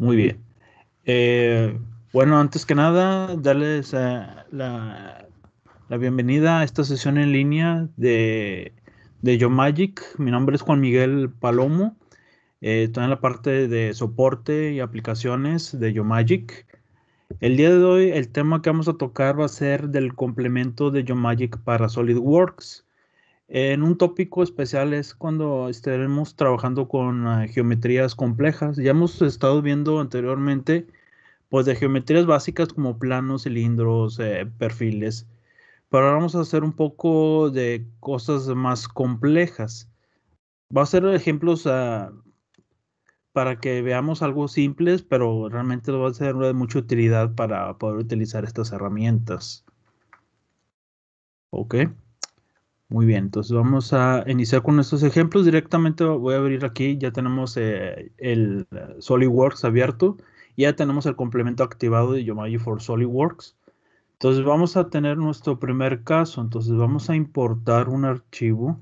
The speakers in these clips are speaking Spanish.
Muy bien. Eh, bueno, antes que nada, darles la, bienvenida a esta sesión en línea de, de Yo Magic. Mi nombre es Juan Miguel Palomo. Eh, estoy en la parte de soporte y aplicaciones de Yo Magic. El día de hoy, el tema que vamos a tocar va a ser del complemento de Yo Magic para SolidWorks. En un tópico especial es cuando estaremos trabajando con ah, geometrías complejas. Ya hemos estado viendo anteriormente, pues de geometrías básicas como planos, cilindros, eh, perfiles. Pero ahora vamos a hacer un poco de cosas más complejas. Va a ser ejemplos ah, para que veamos algo simples, pero realmente va a ser de mucha utilidad para poder utilizar estas herramientas. Ok. Muy bien, entonces vamos a iniciar con nuestros ejemplos. Directamente voy a abrir aquí, ya tenemos eh, el eh, SolidWorks abierto, ya tenemos el complemento activado de Yomai for SolidWorks. Entonces vamos a tener nuestro primer caso, entonces vamos a importar un archivo.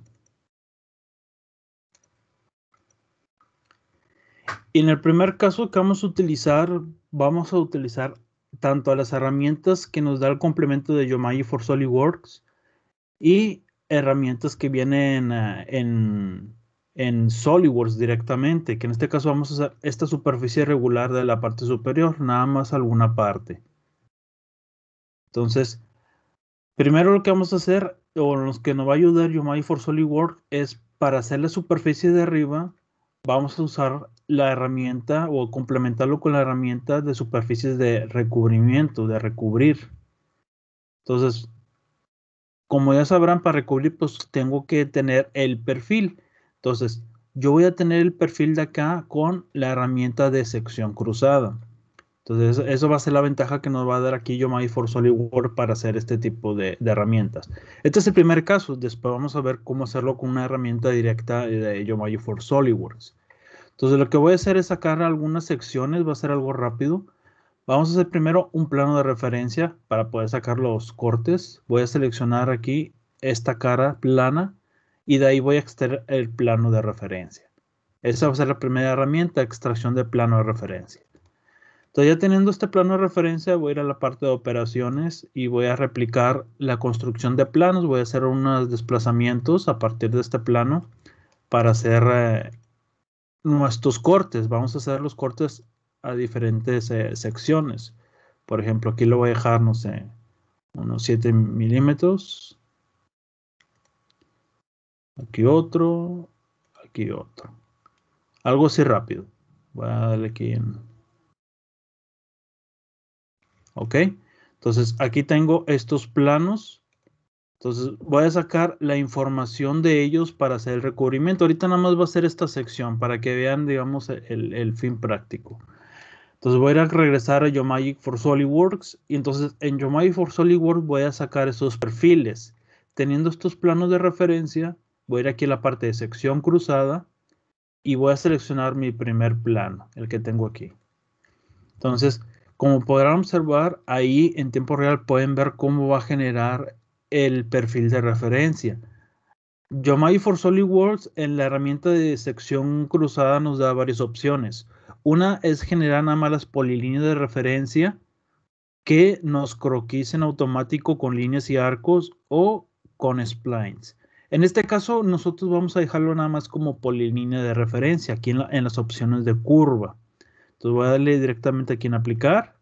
Y en el primer caso que vamos a utilizar, vamos a utilizar tanto a las herramientas que nos da el complemento de Yomai for SolidWorks y herramientas que vienen ah, en, en SolidWorks directamente, que en este caso vamos a usar esta superficie regular de la parte superior, nada más alguna parte. Entonces, primero lo que vamos a hacer, o los que nos va a ayudar Yomai for SolidWorks, es para hacer la superficie de arriba, vamos a usar la herramienta o complementarlo con la herramienta de superficies de recubrimiento, de recubrir. Entonces, como ya sabrán, para recubrir, pues tengo que tener el perfil. Entonces, yo voy a tener el perfil de acá con la herramienta de sección cruzada. Entonces, eso va a ser la ventaja que nos va a dar aquí Yomai for SolidWorks para hacer este tipo de, herramientas. Este es el primer caso. Después vamos a ver cómo hacerlo con una herramienta directa de Yomai for SolidWorks. Entonces, lo que voy a hacer es sacar algunas secciones. Va a ser algo rápido. Vamos a hacer primero un plano de referencia para poder sacar los cortes. Voy a seleccionar aquí esta cara plana y de ahí voy a extraer el plano de referencia. Esa va a ser la primera herramienta, extracción de plano de referencia. Entonces ya teniendo este plano de referencia voy a ir a la parte de operaciones y voy a replicar la construcción de planos. Voy a hacer unos desplazamientos a partir de este plano para hacer eh, nuestros cortes. Vamos a hacer los cortes diferentes eh, secciones. Por ejemplo, aquí lo voy a dejar, no sé, unos 7 milímetros. Aquí otro, aquí otro. Algo así rápido. Voy a darle aquí en... Ok. Entonces, aquí tengo estos planos. Entonces, voy a sacar la información de ellos para hacer el recubrimiento. Ahorita nada más va a ser esta sección para que vean, digamos, el fin práctico. Entonces voy a, ir a regresar a Yomagic for SolidWorks y entonces en Yomagic for SolidWorks voy a sacar esos perfiles. Teniendo estos planos de referencia, voy a ir aquí a la parte de sección cruzada y voy a seleccionar mi primer plano, el que tengo aquí. Entonces, como podrán observar, ahí en tiempo real pueden ver cómo va a generar el perfil de referencia. YoMagic for SolidWorks en la herramienta de sección cruzada nos da varias opciones. Una es generar nada más las polilíneas de referencia que nos croquisen automático con líneas y arcos o con splines. En este caso, nosotros vamos a dejarlo nada más como polilínea de referencia aquí en, las opciones de curva. Entonces voy a darle directamente aquí en aplicar.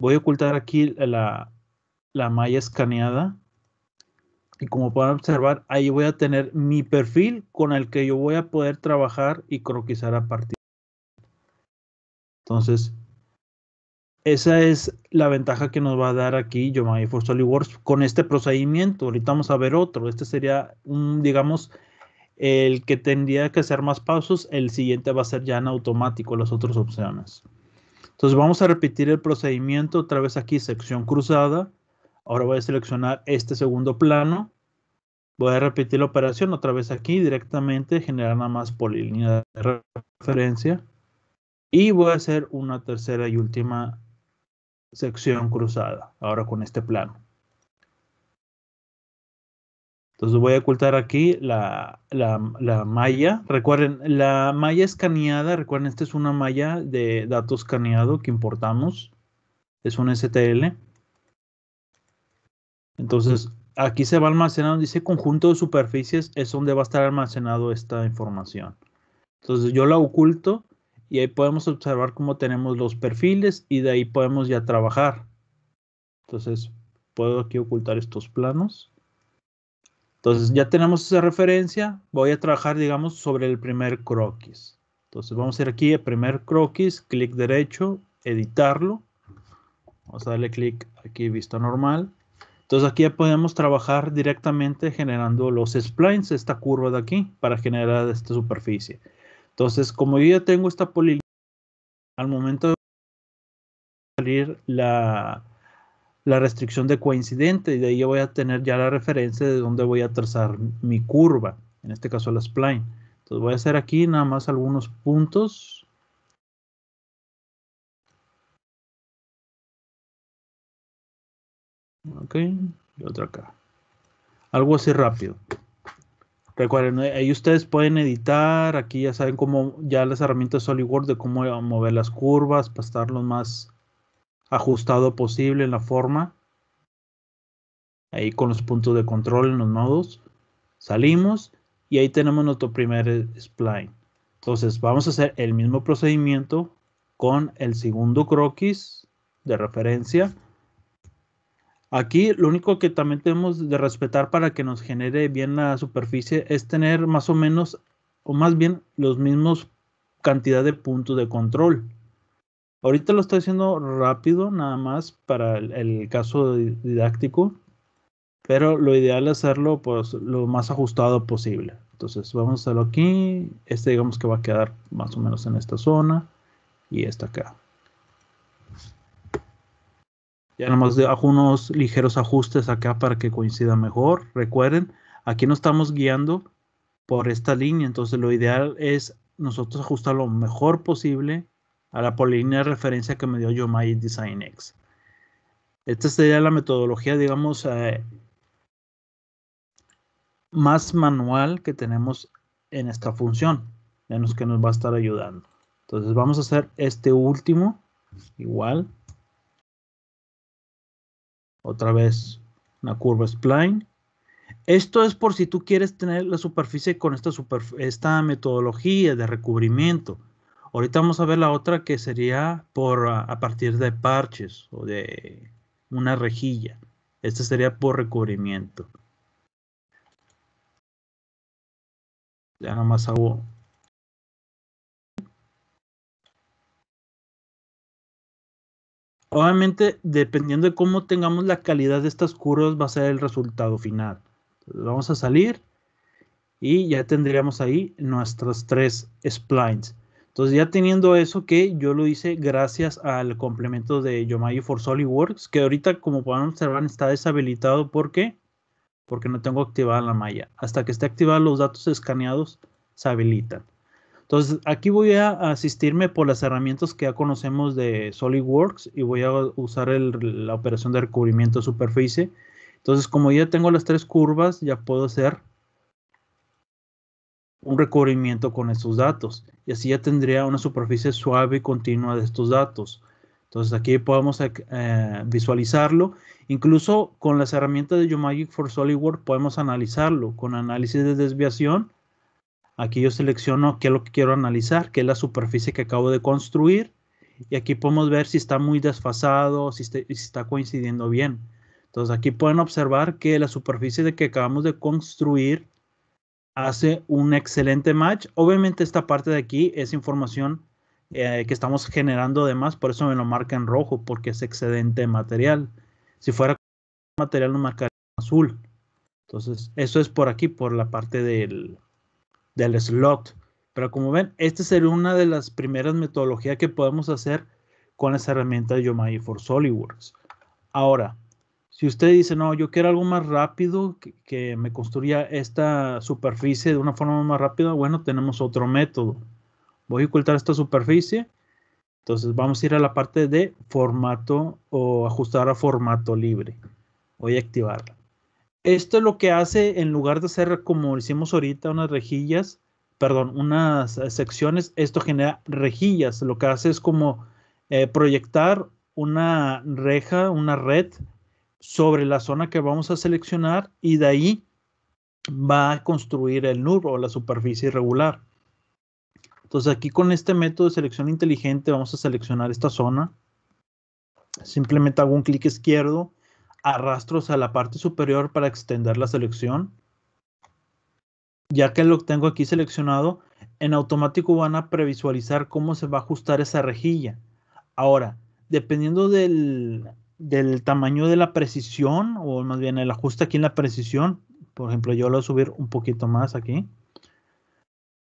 Voy a ocultar aquí la, la malla escaneada y como pueden observar, ahí voy a tener mi perfil con el que yo voy a poder trabajar y croquisar a partir. Entonces, esa es la ventaja que nos va a dar aquí Yomai for SolidWorks con este procedimiento. Ahorita vamos a ver otro. Este sería, un, digamos, el que tendría que hacer más pasos. El siguiente va a ser ya en automático las otras opciones. Entonces vamos a repetir el procedimiento otra vez aquí, sección cruzada. Ahora voy a seleccionar este segundo plano. Voy a repetir la operación otra vez aquí directamente, generar nada más polilínea de referencia. Y voy a hacer una tercera y última sección cruzada, ahora con este plano. Entonces voy a ocultar aquí la, la, malla. Recuerden, la malla escaneada, recuerden, esta es una malla de datos escaneado que importamos. Es un STL. Entonces, aquí se va almacenando, dice conjunto de superficies, es donde va a estar almacenado esta información. Entonces, yo la oculto y ahí podemos observar cómo tenemos los perfiles y de ahí podemos ya trabajar. Entonces, puedo aquí ocultar estos planos. Entonces, ya tenemos esa referencia. Voy a trabajar, digamos, sobre el primer croquis. Entonces, vamos a ir aquí, el primer croquis, clic derecho, editarlo. Vamos a darle clic aquí, vista normal entonces aquí ya podemos trabajar directamente generando los splines, esta curva de aquí, para generar esta superficie. Entonces, como yo ya tengo esta polilínea, al momento de salir la, restricción de coincidente, y de ahí yo voy a tener ya la referencia de dónde voy a trazar mi curva, en este caso la spline. Entonces voy a hacer aquí nada más algunos puntos Ok, y otra acá. Algo así rápido. Recuerden, eh, ahí ustedes pueden editar, aquí ya saben cómo, ya las herramientas de SolidWorks de cómo mover las curvas para estar lo más ajustado posible en la forma. Ahí con los puntos de control en los nodos. Salimos y ahí tenemos nuestro primer spline. Entonces vamos a hacer el mismo procedimiento con el segundo croquis de referencia Aquí lo único que también tenemos de respetar para que nos genere bien la superficie es tener más o menos, o más bien, los mismos cantidad de puntos de control. Ahorita lo estoy haciendo rápido, nada más para el, caso didáctico, pero lo ideal es hacerlo pues, lo más ajustado posible. Entonces vamos a hacerlo aquí, este digamos que va a quedar más o menos en esta zona y esta acá. Ya nomás de, hago unos ligeros ajustes acá para que coincida mejor. Recuerden, aquí no estamos guiando por esta línea, entonces lo ideal es nosotros ajustar lo mejor posible a la polilínea de referencia que me dio my Design X. Esta sería la metodología, digamos, eh, más manual que tenemos en esta función, en que nos va a estar ayudando. Entonces vamos a hacer este último, igual. Otra vez una curva spline. Esto es por si tú quieres tener la superficie con esta, esta metodología de recubrimiento. Ahorita vamos a ver la otra que sería por ah, a, partir de parches o de una rejilla. Esta sería por recubrimiento. Ya nomás hago Obviamente, dependiendo de cómo tengamos la calidad de estas curvas, va a ser el resultado final. vamos a salir y ya tendríamos ahí nuestras tres splines. Entonces ya teniendo eso que yo lo hice gracias al complemento de Yomayi for SolidWorks, que ahorita como pueden observar está deshabilitado porque porque no tengo activada la malla. Hasta que esté activada los datos escaneados se habilitan. Entonces, aquí voy a asistirme por las herramientas que ya conocemos de SolidWorks y voy a usar la operación de recubrimiento de superficie. Entonces, como ya tengo las tres curvas, ya puedo hacer un recubrimiento con estos datos. Y así ya tendría una superficie suave y continua de estos datos. Entonces aquí podemos eh, visualizarlo. Incluso con las herramientas de Geomagic for SolidWorks podemos analizarlo con análisis de desviación Aquí yo selecciono qué es lo que quiero analizar, qué es la superficie que acabo de construir. Y aquí podemos ver si está muy desfasado, este, si, está, coincidiendo bien. Entonces aquí pueden observar que la superficie de que acabamos de construir hace un excelente match. Obviamente esta parte de aquí es información eh, que estamos generando además, por eso me lo marca en rojo, porque es excedente material. Si fuera material lo marcaría en azul. Entonces, eso es por aquí, por la parte del, del slot. Pero como ven, esta sería una de las primeras metodologías que podemos hacer con las herramienta de Yomai for SolidWorks. Ahora, si usted dice, no, yo quiero algo más rápido, que, que, me construya esta superficie de una forma más rápida, bueno, tenemos otro método. Voy a ocultar esta superficie. Entonces vamos a ir a la parte de formato o ajustar a formato libre. Voy a activarla. Esto es lo que hace, en lugar de hacer como hicimos ahorita, unas rejillas, perdón, unas eh, secciones, esto genera rejillas. Lo que hace es como eh, proyectar una reja, una red sobre la zona que vamos a seleccionar y de ahí va a construir el nube o la superficie irregular. Entonces aquí con este método de selección inteligente vamos a seleccionar esta zona. Simplemente hago un clic izquierdo arrastros a la parte superior para extender la selección. Ya que lo tengo aquí seleccionado, en automático van a previsualizar cómo se va a ajustar esa rejilla. Ahora, dependiendo del, tamaño de la precisión, o más bien el ajuste aquí en la precisión, por ejemplo, yo lo voy a subir un poquito más aquí.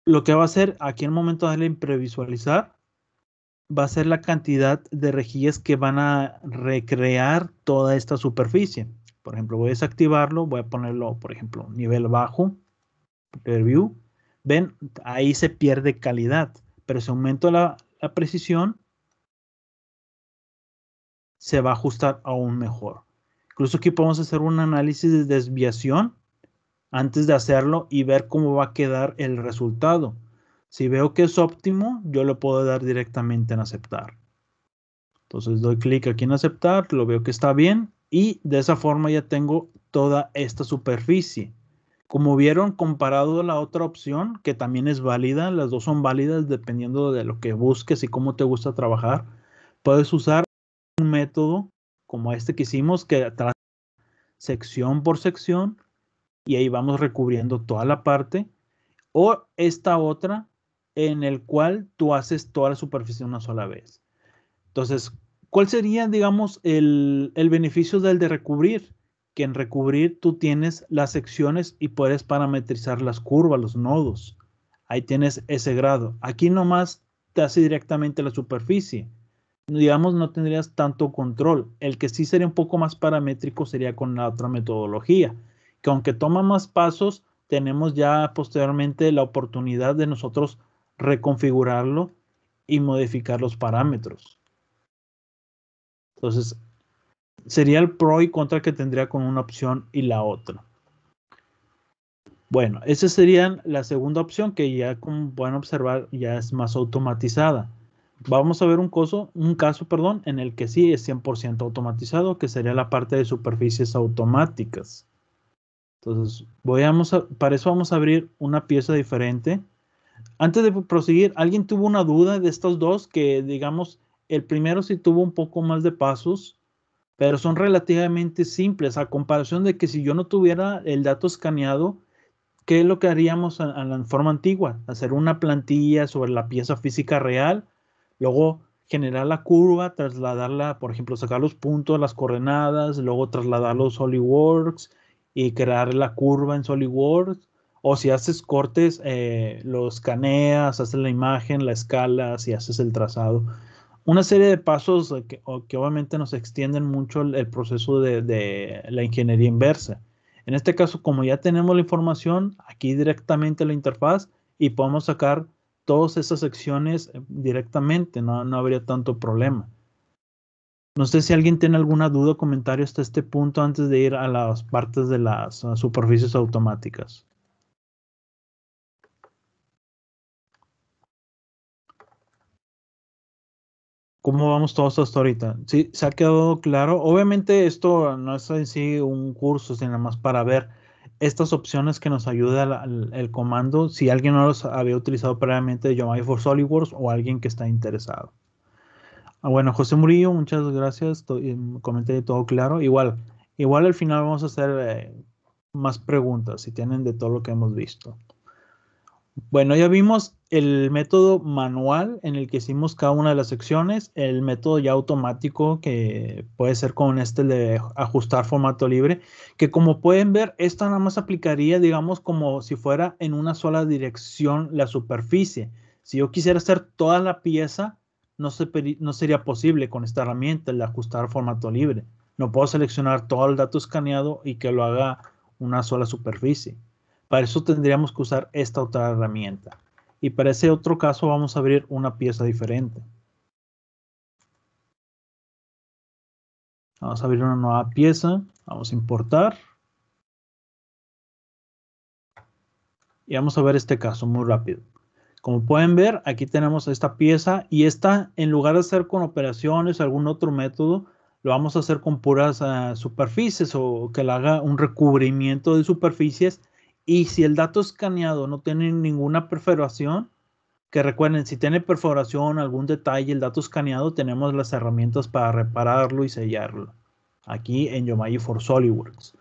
Lo que va a hacer aquí en el momento de darle previsualizar, va a ser la cantidad de rejillas que van a recrear toda esta superficie. Por ejemplo, voy a desactivarlo, voy a ponerlo, por ejemplo, nivel bajo, preview. Ven, ahí se pierde calidad, pero si aumento la, la precisión, se va a ajustar aún mejor. Incluso aquí podemos hacer un análisis de desviación antes de hacerlo y ver cómo va a quedar el resultado. Si veo que es óptimo, yo lo puedo dar directamente en aceptar. Entonces doy clic aquí en aceptar, lo veo que está bien y de esa forma ya tengo toda esta superficie. Como vieron, comparado a la otra opción, que también es válida, las dos son válidas dependiendo de lo que busques y cómo te gusta trabajar, puedes usar un método como este que hicimos, que trata sección por sección y ahí vamos recubriendo toda la parte o esta otra en el cual tú haces toda la superficie una sola vez. Entonces, ¿cuál sería, digamos, el, el beneficio del de recubrir? Que en recubrir tú tienes las secciones y puedes parametrizar las curvas, los nodos. Ahí tienes ese grado. Aquí nomás te hace directamente la superficie. Digamos, no tendrías tanto control. El que sí sería un poco más paramétrico sería con la otra metodología, que aunque toma más pasos, tenemos ya posteriormente la oportunidad de nosotros reconfigurarlo y modificar los parámetros. Entonces, sería el pro y contra que tendría con una opción y la otra. Bueno, esa sería la segunda opción que ya como pueden observar ya es más automatizada. Vamos a ver un caso, un caso perdón, en el que sí es 100% automatizado, que sería la parte de superficies automáticas. Entonces, voy a, para eso vamos a abrir una pieza diferente antes de proseguir, ¿alguien tuvo una duda de estos dos? Que digamos, el primero sí tuvo un poco más de pasos, pero son relativamente simples a comparación de que si yo no tuviera el dato escaneado, ¿qué es lo que haríamos en la forma antigua? Hacer una plantilla sobre la pieza física real, luego generar la curva, trasladarla, por ejemplo, sacar los puntos, las coordenadas, luego trasladarlos a SolidWorks y crear la curva en SolidWorks o si haces cortes, los eh, lo escaneas, haces la imagen, la escala, si haces el trazado. Una serie de pasos eh, que, obviamente nos extienden mucho el, proceso de, la ingeniería inversa. En este caso, como ya tenemos la información, aquí directamente la interfaz y podemos sacar todas esas secciones eh, directamente, no habría tanto problema. No sé si alguien tiene alguna duda o comentario hasta este punto antes de ir a las partes de las superficies automáticas. cómo vamos todos hasta ahorita. Sí, se ha quedado claro. Obviamente esto no es en sí un curso, sino más para ver estas opciones que nos ayuda el, comando si alguien no los había utilizado previamente de for SolidWorks o alguien que está interesado. Ah, bueno, José Murillo, muchas gracias. Em, comenté todo claro. Igual, igual al final vamos a hacer eh, más preguntas si tienen de todo lo que hemos visto. Bueno, ya vimos el método manual en el que hicimos cada una de las secciones, el método ya automático que puede ser con este de ajustar formato libre, que como pueden ver, esta nada más aplicaría, digamos, como si fuera en una sola dirección la superficie. Si yo quisiera hacer toda la pieza, no, no sería posible con esta herramienta, el de ajustar formato libre. No puedo seleccionar todo el dato escaneado y que lo haga una sola superficie. Para eso tendríamos que usar esta otra herramienta y para ese otro caso vamos a abrir una pieza diferente. Vamos a abrir una nueva pieza, vamos a importar. Y vamos a ver este caso muy rápido. Como pueden ver, aquí tenemos esta pieza y esta, en lugar de hacer con operaciones, algún otro método, lo vamos a hacer con puras ah, superficies o que le haga un recubrimiento de superficies y si el dato escaneado no tiene ninguna perforación, que recuerden, si tiene perforación, algún detalle, el dato escaneado, tenemos las herramientas para repararlo y sellarlo. Aquí en Yomayi for SolidWorks.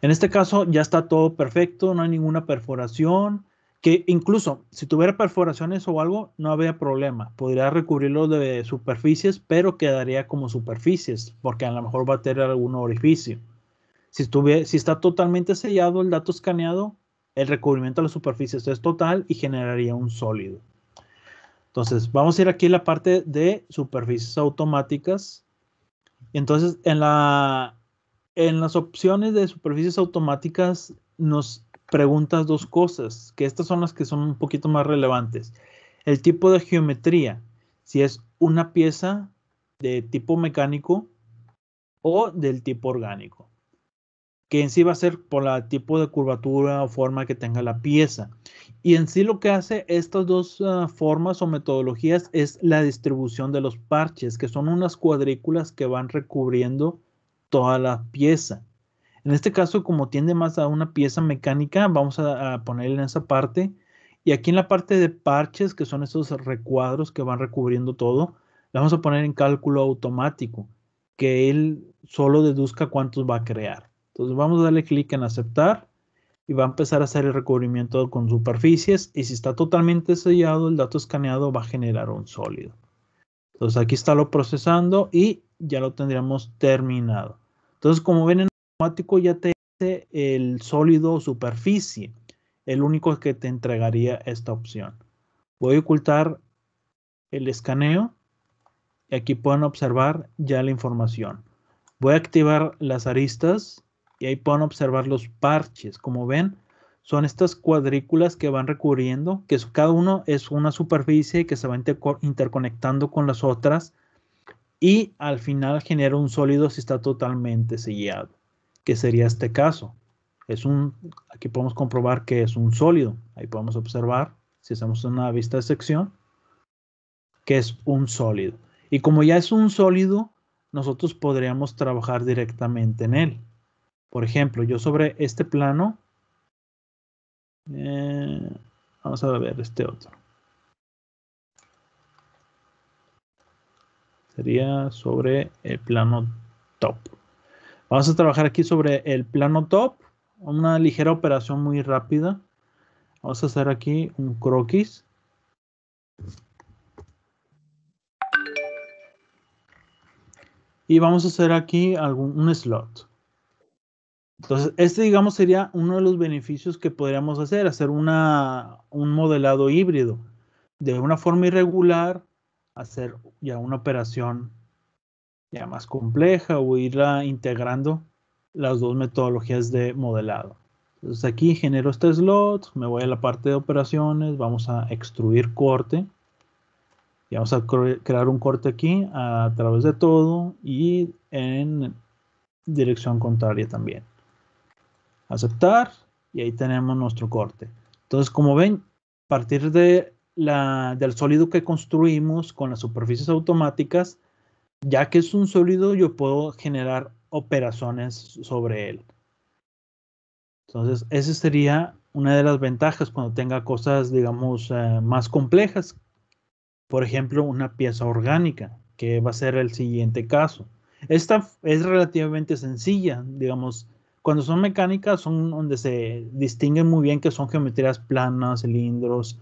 En este caso ya está todo perfecto, no hay ninguna perforación, que incluso si tuviera perforaciones o algo, no habría problema. Podría recubrirlo de superficies, pero quedaría como superficies, porque a lo mejor va a tener algún orificio. Si, si está totalmente sellado el dato escaneado, el recubrimiento de la superficies es total y generaría un sólido. Entonces, vamos a ir aquí a la parte de superficies automáticas. Entonces, en, la, en las opciones de superficies automáticas nos preguntas dos cosas, que estas son las que son un poquito más relevantes. El tipo de geometría, si es una pieza de tipo mecánico o del tipo orgánico que en sí va a ser por el tipo de curvatura o forma que tenga la pieza. Y en sí lo que hace estas dos ah, formas o metodologías es la distribución de los parches, que son unas cuadrículas que van recubriendo toda la pieza. En este caso, como tiende más a una pieza mecánica, vamos a, poner en esa parte. Y aquí en la parte de parches, que son esos recuadros que van recubriendo todo, vamos a poner en cálculo automático, que él solo deduzca cuántos va a crear. Entonces vamos a darle clic en aceptar y va a empezar a hacer el recubrimiento con superficies y si está totalmente sellado el dato escaneado va a generar un sólido. Entonces aquí está lo procesando y ya lo tendríamos terminado. Entonces como ven en automático ya te hace el sólido superficie, el único que te entregaría esta opción. Voy a ocultar el escaneo y aquí pueden observar ya la información. Voy a activar las aristas y ahí pueden observar los parches. Como ven, son estas cuadrículas que van recurriendo, que cada uno es una superficie que se va interconectando con las otras y al final genera un sólido si está totalmente sellado, que sería este caso. Es un, aquí podemos comprobar que es un sólido. Ahí podemos observar, si hacemos una vista de sección, que es un sólido. Y como ya es un sólido, nosotros podríamos trabajar directamente en él. Por ejemplo, yo sobre este plano, eh, vamos a ver este otro. Sería sobre el plano top. Vamos a trabajar aquí sobre el plano top, una ligera operación muy rápida. Vamos a hacer aquí un croquis. Y vamos a hacer aquí algún, un slot. Entonces, este, digamos, sería uno de los beneficios que podríamos hacer, hacer una, un modelado híbrido. De una forma irregular, hacer ya una operación ya más compleja o irla integrando las dos metodologías de modelado. Entonces aquí genero este slot, me voy a la parte de operaciones, vamos a extruir corte. Y vamos a crear un corte aquí a través de todo y en dirección contraria también aceptar y ahí tenemos nuestro corte. Entonces, como ven, a partir de la, del sólido que construimos con las superficies automáticas, ya que es un sólido, yo puedo generar operaciones sobre él. Entonces, esa sería una de las ventajas cuando tenga cosas, digamos, eh, más complejas. Por ejemplo, una pieza orgánica, que va a ser el siguiente caso. Esta es relativamente sencilla, digamos, cuando son mecánicas son donde se distinguen muy bien que son geometrías planas, cilindros,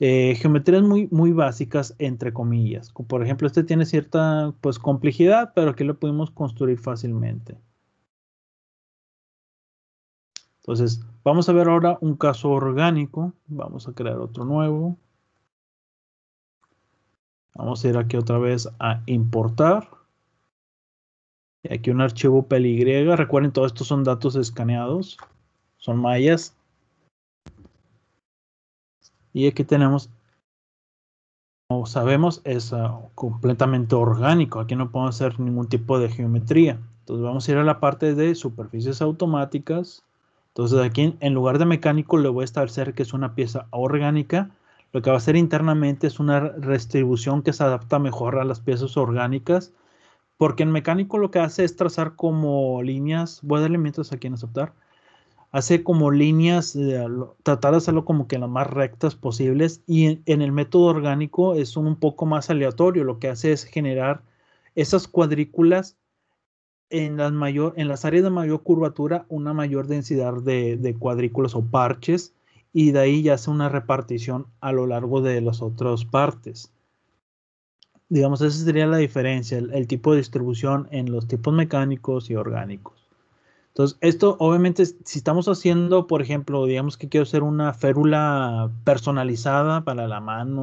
eh, geometrías muy, muy básicas, entre comillas. Por ejemplo, este tiene cierta pues, complejidad, pero aquí lo pudimos construir fácilmente. Entonces, vamos a ver ahora un caso orgánico. Vamos a crear otro nuevo. Vamos a ir aquí otra vez a importar aquí un archivo PLY. Recuerden, todos estos son datos escaneados, son mallas. Y aquí tenemos, como sabemos, es ah, completamente orgánico. Aquí no podemos hacer ningún tipo de geometría. Entonces vamos a ir a la parte de superficies automáticas. Entonces aquí en lugar de mecánico le voy a establecer que es una pieza orgánica. Lo que va a hacer internamente es una restribución que se adapta mejor a las piezas orgánicas porque en mecánico lo que hace es trazar como líneas, voy a darle mientras a quien aceptar, hace como líneas, eh, tratar de hacerlo como que las más rectas posibles y en, el método orgánico es un, poco más aleatorio, lo que hace es generar esas cuadrículas en las, mayor, en las áreas de mayor curvatura una mayor densidad de, de, cuadrículas o parches y de ahí ya hace una repartición a lo largo de las otras partes. Digamos, esa sería la diferencia, el, tipo de distribución en los tipos mecánicos y orgánicos. Entonces, esto obviamente, si estamos haciendo, por ejemplo, digamos que quiero hacer una férula personalizada para la mano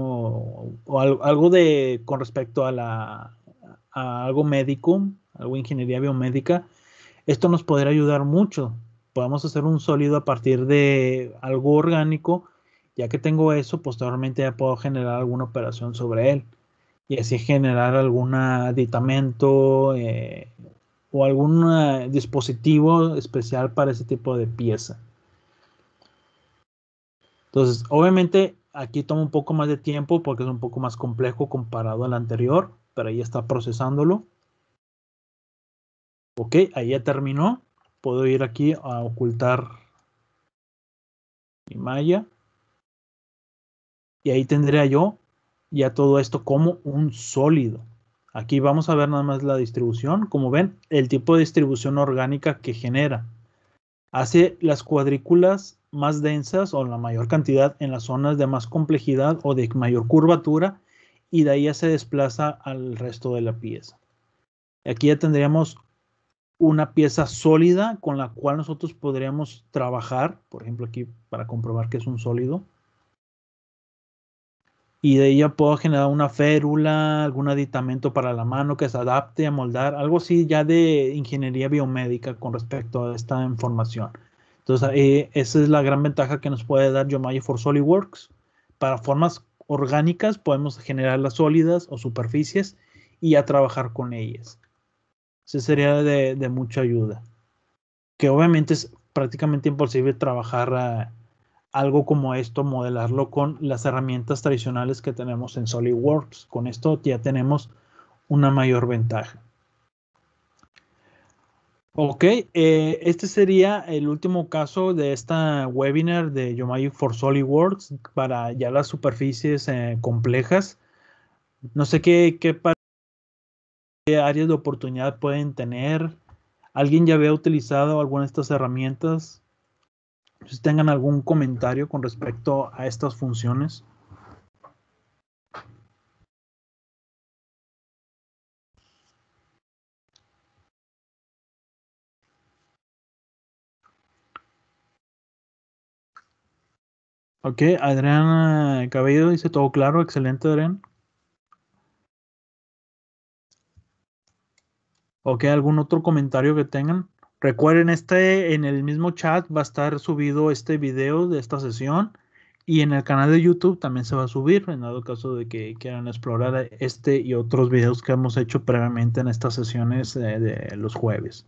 o, algo de con respecto a, la, a algo médico, algo de ingeniería biomédica, esto nos podría ayudar mucho. Podemos hacer un sólido a partir de algo orgánico, ya que tengo eso, posteriormente ya puedo generar alguna operación sobre él y así generar algún aditamento eh, o algún eh, dispositivo especial para ese tipo de pieza. Entonces, obviamente aquí toma un poco más de tiempo porque es un poco más complejo comparado al anterior, pero ahí está procesándolo. Ok, ahí ya terminó. Puedo ir aquí a ocultar mi malla. Y ahí tendría yo ya todo esto como un sólido. Aquí vamos a ver nada más la distribución. Como ven, el tipo de distribución orgánica que genera. Hace las cuadrículas más densas o la mayor cantidad en las zonas de más complejidad o de mayor curvatura y de ahí ya se desplaza al resto de la pieza. Aquí ya tendríamos una pieza sólida con la cual nosotros podríamos trabajar, por ejemplo aquí para comprobar que es un sólido, y de ella puedo generar una férula, algún aditamento para la mano que se adapte a moldar, algo así ya de ingeniería biomédica con respecto a esta información. Entonces, eh, esa es la gran ventaja que nos puede dar Yomayo for SolidWorks. Para formas orgánicas podemos generar las sólidas o superficies y a trabajar con ellas. Eso sería de, de mucha ayuda. Que obviamente es prácticamente imposible trabajar a algo como esto, modelarlo con las herramientas tradicionales que tenemos en SolidWorks. Con esto ya tenemos una mayor ventaja. Ok, eh, este sería el último caso de esta webinar de Yomayu for SolidWorks para ya las superficies eh, complejas. No sé qué áreas de oportunidad pueden tener. ¿Alguien ya había utilizado alguna de estas herramientas? si tengan algún comentario con respecto a estas funciones. Ok, Adrián eh, Cabello dice todo claro, excelente Adrián. Ok, ¿algún otro comentario que tengan? Recuerden, este, en el mismo chat va a estar subido este video de esta sesión y en el canal de YouTube también se va a subir, en dado caso de que quieran explorar este y otros videos que hemos hecho previamente en estas sesiones de, los jueves.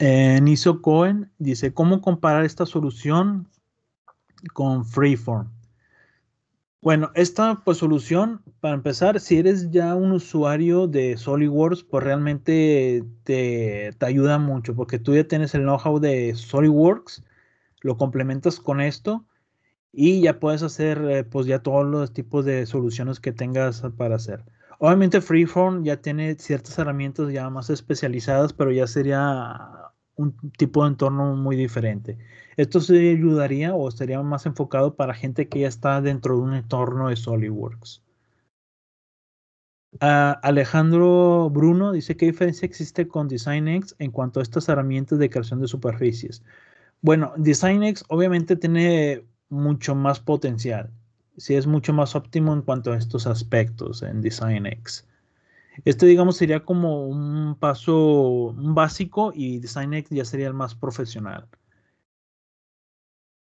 Eh, Niso Cohen dice, ¿cómo comparar esta solución con Freeform? Bueno, esta pues, solución, para empezar, si eres ya un usuario de SolidWorks, pues realmente te, ayuda mucho, porque tú ya tienes el know-how de SolidWorks, lo complementas con esto y ya puedes hacer eh, pues ya todos los tipos de soluciones que tengas para hacer. Obviamente Freeform ya tiene ciertas herramientas ya más especializadas, pero ya sería un tipo de entorno muy diferente. Esto se ayudaría o estaría más enfocado para gente que ya está dentro de un entorno de SolidWorks. Ah, Alejandro Bruno dice, ¿qué diferencia existe con DesignX en cuanto a estas herramientas de creación de superficies? Bueno, DesignX obviamente tiene mucho más potencial. Si es mucho más óptimo en cuanto a estos aspectos en DesignX. Este, digamos, sería como un paso básico y DesignX ya sería el más profesional.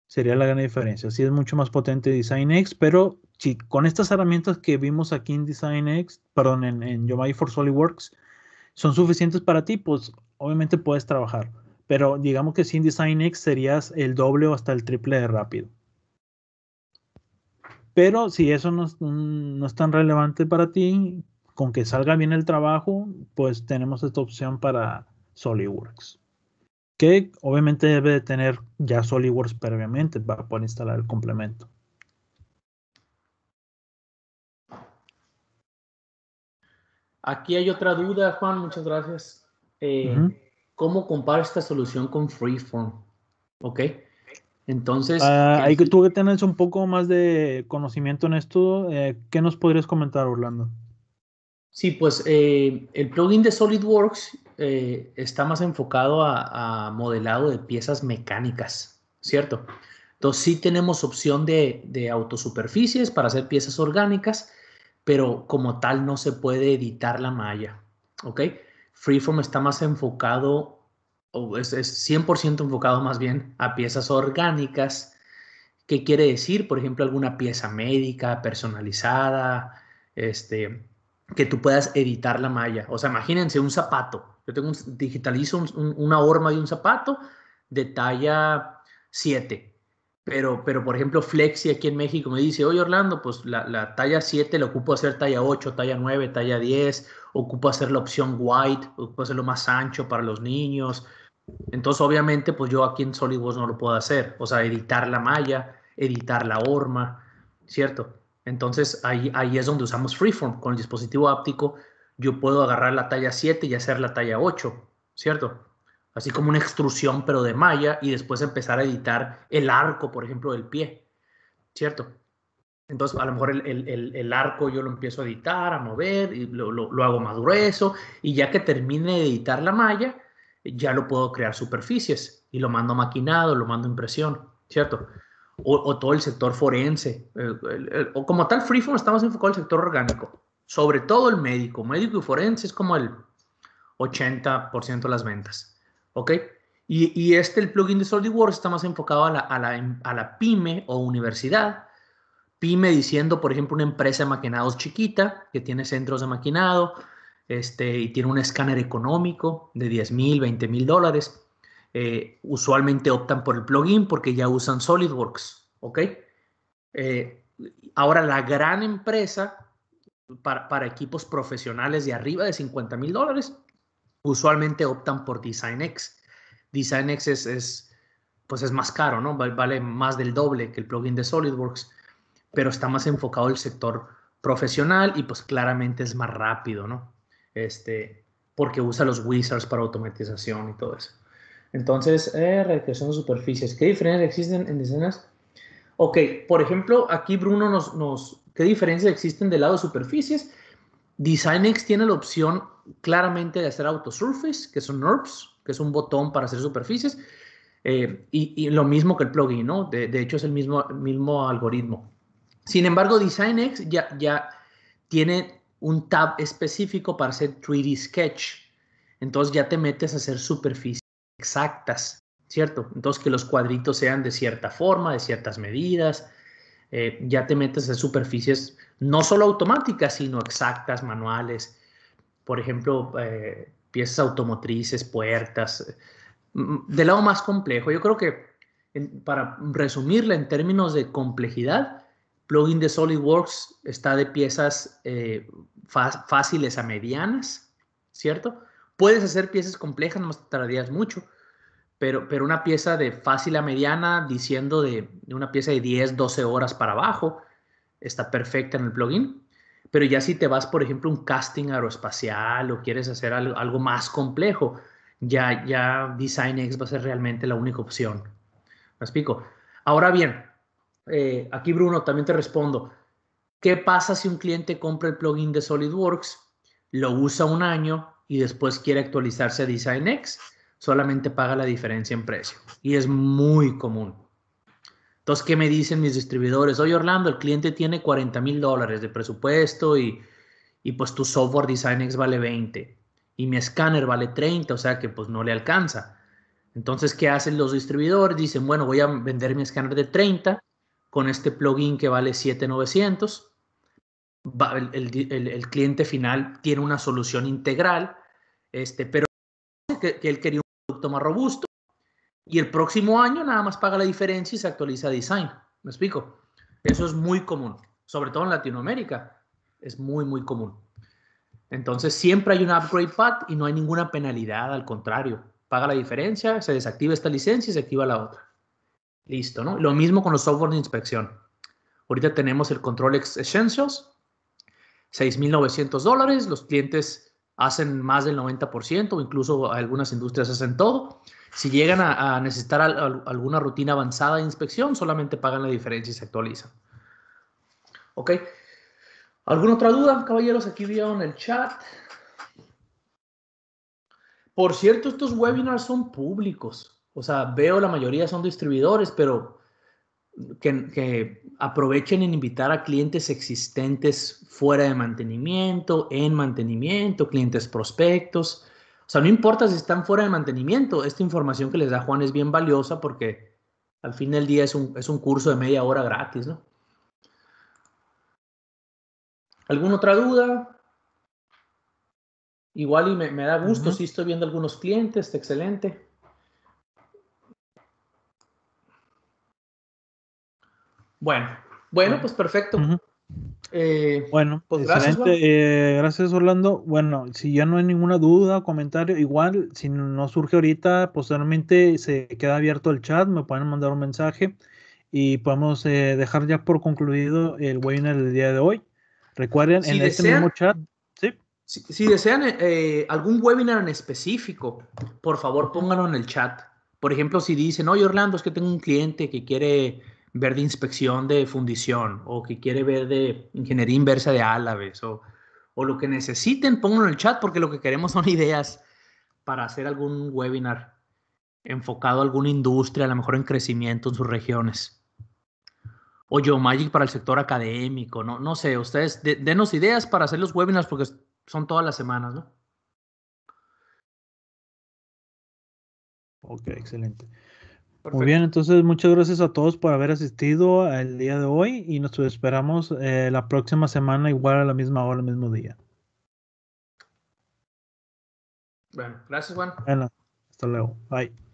Sería la gran diferencia. Sí es mucho más potente DesignX, pero si con estas herramientas que vimos aquí en DesignX, perdón, en, en Yomai for SolidWorks, son suficientes para ti, pues obviamente puedes trabajar. Pero digamos que sin DesignX serías el doble o hasta el triple de rápido. Pero si eso no mm, no es tan relevante para ti, con que salga bien el trabajo, pues tenemos esta opción para SolidWorks que obviamente debe de tener ya SolidWorks previamente para poder instalar el complemento. Aquí hay otra duda, Juan, muchas gracias. Eh, ¿Cómo compara esta solución con Freeform? ¿Ok? Entonces... hay ah, que tú que tienes un poco más de conocimiento en esto, eh, ¿qué nos podrías comentar, Orlando? Sí, pues eh, el plugin de SolidWorks eh, está más enfocado a, modelado de piezas mecánicas, ¿cierto? Entonces sí tenemos opción de, autosuperficies para hacer piezas orgánicas, pero como tal no se puede editar la malla, ¿ok? Freeform está más enfocado, o es, es 100% enfocado más bien a piezas orgánicas, ¿Qué quiere decir? Por ejemplo, alguna pieza médica, personalizada, este, que tú puedas editar la malla. O sea, imagínense un zapato. Yo tengo digitalizo una horma de un zapato de talla 7. Pero, pero, por ejemplo, Flexi aquí en México me dice, oye Orlando, pues la, talla 7 la ocupo hacer talla 8, talla 9, talla 10, ocupo hacer la opción white, ocupo hacerlo más ancho para los niños. Entonces, obviamente, pues yo aquí en SolidWorks no lo puedo hacer. O sea, editar la malla, editar la horma, ¿cierto? Entonces ahí, ahí es donde usamos Freeform. Con el dispositivo óptico yo puedo agarrar la talla 7 y hacer la talla 8, ¿cierto? Así como una extrusión pero de malla y después empezar a editar el arco, por ejemplo, del pie, ¿cierto? Entonces, a lo mejor el, arco yo lo empiezo a editar, a mover, y lo, lo, hago más grueso, y ya que termine de editar la malla, ya lo puedo crear superficies y lo mando maquinado, lo mando impresión, ¿cierto? o, todo el sector forense, o como tal Freeform estamos enfocados al el sector orgánico, sobre todo el médico, médico y forense es como el 80% de las ventas, ¿ok? Y, y, este, el plugin de SolidWorks, está más enfocado a la, a la, a la pyme o universidad, pyme diciendo, por ejemplo, una empresa de maquinados chiquita que tiene centros de maquinado este, y tiene un escáner económico de 10 mil, 20 mil dólares. Eh, usualmente optan por el plugin porque ya usan SolidWorks, ¿ok? Eh, ahora la gran empresa para, equipos profesionales de arriba de 50 mil dólares usualmente optan por DesignX. DesignX es, es, pues es más caro, ¿no? Vale más del doble que el plugin de SolidWorks, pero está más enfocado el sector profesional y pues claramente es más rápido, ¿no? Este, porque usa los wizards para automatización y todo eso. Entonces, eh, regresión de superficies. ¿Qué diferencias existen en decenas? Ok, por ejemplo, aquí Bruno nos, ¿Qué diferencias existen del lado de superficies? DesignX tiene la opción claramente de hacer autosurface, que son NURBS, que es un botón para hacer superficies, eh, y, lo mismo que el plugin, ¿no? De, hecho, es el mismo, mismo algoritmo. Sin embargo, DesignX ya, ya tiene un tab específico para hacer 3D Sketch. Entonces ya te metes a hacer superficies exactas, ¿cierto? Entonces que los cuadritos sean de cierta forma, de ciertas medidas, eh, ya te metes en superficies no solo automáticas, sino exactas, manuales, por ejemplo, eh, piezas automotrices, puertas, mm, mm, del lado más complejo. Yo creo que para resumirla en términos de complejidad, plugin de SolidWorks está de piezas eh, fáciles a medianas, ¿cierto? Puedes hacer piezas complejas, nomás tardarías mucho, pero, pero una pieza de fácil a mediana, diciendo de, una pieza de 10, 12 horas para abajo, está perfecta en el plugin. Pero ya si te vas, por ejemplo, un casting aeroespacial o quieres hacer algo, algo más complejo, ya, ya DesignX va a ser realmente la única opción. ¿Me explico? Ahora bien, eh, aquí Bruno, también te respondo. ¿Qué pasa si un cliente compra el plugin de SolidWorks, lo usa un año y después quiere actualizarse a DesignX, solamente paga la diferencia en precio. Y es muy común. Entonces, ¿qué me dicen mis distribuidores? Oye, Orlando, el cliente tiene 40 mil dólares de presupuesto y, y pues tu software DesignX vale 20 y mi escáner vale 30, o sea que pues no le alcanza. Entonces, ¿qué hacen los distribuidores? Dicen, bueno, voy a vender mi escáner de 30 con este plugin que vale 7900 el, cliente final tiene una solución integral, este, pero que, él quería un producto más robusto y el próximo año nada más paga la diferencia y se actualiza design. ¿Me explico? Eso es muy común, sobre todo en Latinoamérica. Es muy, muy común. Entonces siempre hay un upgrade path y no hay ninguna penalidad, al contrario. Paga la diferencia, se desactiva esta licencia y se activa la otra. Listo, ¿no? Lo mismo con los software de inspección. Ahorita tenemos el Control Essentials, 6.900 dólares, los clientes hacen más del 90%, incluso algunas industrias hacen todo. Si llegan a, necesitar alguna rutina avanzada de inspección, solamente pagan la diferencia y se actualizan. ¿Ok? ¿Alguna otra duda, caballeros? Aquí vieron el chat. Por cierto, estos webinars son públicos. O sea, veo la mayoría son distribuidores, pero que, aprovechen en invitar a clientes existentes fuera de mantenimiento, en mantenimiento, clientes prospectos. O sea, no importa si están fuera de mantenimiento, esta información que les da Juan es bien valiosa porque al fin del día es un, es un curso de media hora gratis, ¿no? ¿Alguna otra duda? Igual y me, da gusto, si estoy viendo algunos clientes, excelente. Bueno, bueno, pues perfecto. Eh, bueno, pues Gracias, eh, gracias, Orlando. Bueno, si ya no hay ninguna duda o comentario, igual, si no surge ahorita, posteriormente se queda abierto el chat, me pueden mandar un mensaje y podemos eh, dejar ya por concluido el webinar del día de hoy. Recuerden, en este mismo chat. Si, si, desean algún webinar en específico, por favor pónganlo en el chat. Por ejemplo, si dicen, oye Orlando, es que tengo un cliente que quiere ver de inspección de fundición o que quiere ver de ingeniería inversa de Álaves o, o lo que necesiten, pónganlo en el chat porque lo que queremos son ideas para hacer algún webinar enfocado a alguna industria, a lo mejor en crecimiento en sus regiones. O Yo Magic para el sector académico, no, no sé, ustedes denos ideas para hacer los webinars porque son todas las semanas, ¿no? Ok, excelente. Muy bien, entonces muchas gracias a todos por haber asistido al día de hoy y nos esperamos eh, la próxima semana igual a la misma hora, el mismo día. Bueno, gracias Juan. hasta luego. Bye.